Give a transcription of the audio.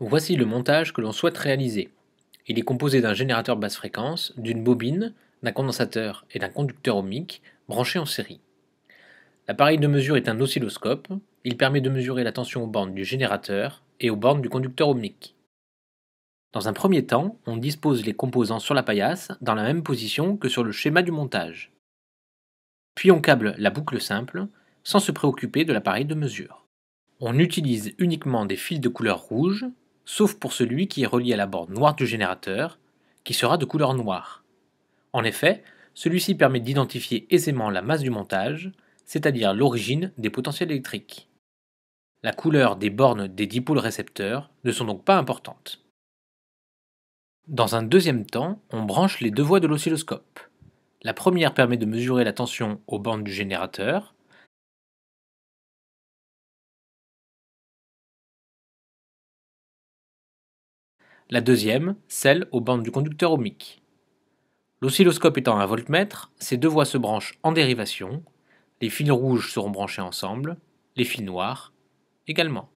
Voici le montage que l'on souhaite réaliser. Il est composé d'un générateur basse fréquence, d'une bobine, d'un condensateur et d'un conducteur ohmique branchés en série. L'appareil de mesure est un oscilloscope. Il permet de mesurer la tension aux bornes du générateur et aux bornes du conducteur ohmique. Dans un premier temps, on dispose les composants sur la paillasse dans la même position que sur le schéma du montage. Puis on câble la boucle simple sans se préoccuper de l'appareil de mesure. On utilise uniquement des fils de couleur rouge sauf pour celui qui est relié à la borne noire du générateur, qui sera de couleur noire. En effet, celui-ci permet d'identifier aisément la masse du montage, c'est-à-dire l'origine des potentiels électriques. La couleur des bornes des dipôles récepteurs ne sont donc pas importantes. Dans un deuxième temps, on branche les deux voies de l'oscilloscope. La première permet de mesurer la tension aux bornes du générateur, la deuxième, celle aux bandes du conducteur ohmique. L'oscilloscope étant un voltmètre, ces deux voies se branchent en dérivation, les fils rouges seront branchés ensemble, les fils noirs également.